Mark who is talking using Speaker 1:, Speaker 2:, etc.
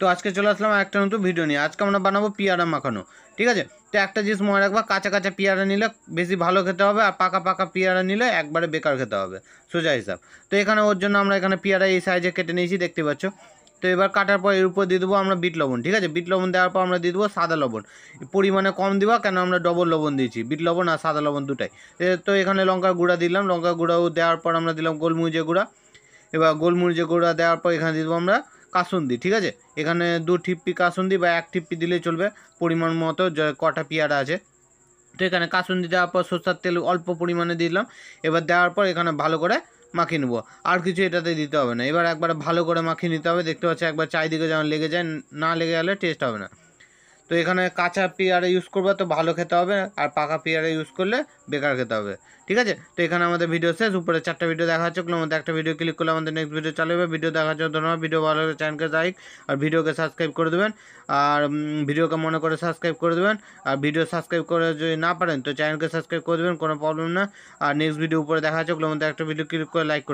Speaker 1: তো আজকে চলে আসলাম একটা নতুন ভিডিও নিয়ে আজকে আমরা বানাবো পিয়ারা মাখানো ঠিক আছে তো একটা জিনিস মনে রাখবা কাঁচা কাঁচা পিয়ারা নিলে বেশি ভালো খেতে হবে আর পাকা পাকা পিয়ারা নিলে একবারে বেকার খেতে হবে সোজা হিসাব তো এখানে ওর জন্য আমরা এখানে পিয়ারা এই সাইজে কেটে নিয়েছি দেখতে পাচ্ছ তো এবার কাটার পর এর উপর দিয়ে দেবো আমরা বিট লবণ ঠিক আছে বিট লবণ দেওয়ার পর আমরা দিয়ে দেবো সাদা লবণ পরিমাণে কম দিবা কেন আমরা ডবল লবণ দিয়েছি বিট লবণ আর সাদা লবণ দুটাই তো এখানে লঙ্কার গুঁড়া দিলাম লঙ্কার গুঁড়াও দেওয়ার পর আমরা দিলাম গোলমরিচের গুঁড়া এবার গোলমরিচের গুঁড়া দেওয়ার পর এখানে দিয়ে দেবো আমরা কাসুন্দি ঠিক আছে এখানে দু ঠিপ্পি কাসুন্দি বা এক ঠিপ্পি দিলে চলবে পরিমাণ মতো কটা পেয়ারা আছে তো এখানে কাসুন্দি দেওয়ার পর সরষার তেল অল্প পরিমাণে দিলাম এবার দেওয়ার পর এখানে ভালো করে মাখিয়ে নেবো আর কিছু এটাতে দিতে হবে না এবার একবার ভালো করে মাখিয়ে নিতে হবে দেখতে পাচ্ছি একবার চারিদিকে যেমন লেগে যায় না লেগে গেলে টেস্ট হবে না তো এখানে কাঁচা পেয়ারা ইউজ করবে তো ভালো খেতে হবে আর পাকা পেয়ারা ইউজ করলে বেকার খেতে হবে ঠিক আছে তো এখানে আমাদের ভিডিও শেষ উপরে চারটা ভিডিও দেখা হচ্ছে ওগুলোর মধ্যে একটা ভিডিও ক্লিক করলে আমাদের নেক্সট ভিডিও চালু হবে ভিডিও দেখার জন্য ধন্যবাদ ভিডিও ভালো লাগে চ্যানেলকে লাইক আর ভিডিওকে সাবস্ক্রাইব করে দেবেন আর ভিডিওকে মনে করে সাবস্ক্রাইব করে দেবেন আর ভিডিও সাবস্ক্রাইব করে যদি না পারেন তো চ্যানেলকে সাবস্ক্রাইব করে দেবেন কোনো প্রবলেম না আর নেক্সট ভিডিও উপরে দেখা হচ্ছে ওগুলোর মধ্যে একটা ভিডিও ক্লিক করে লাইক করে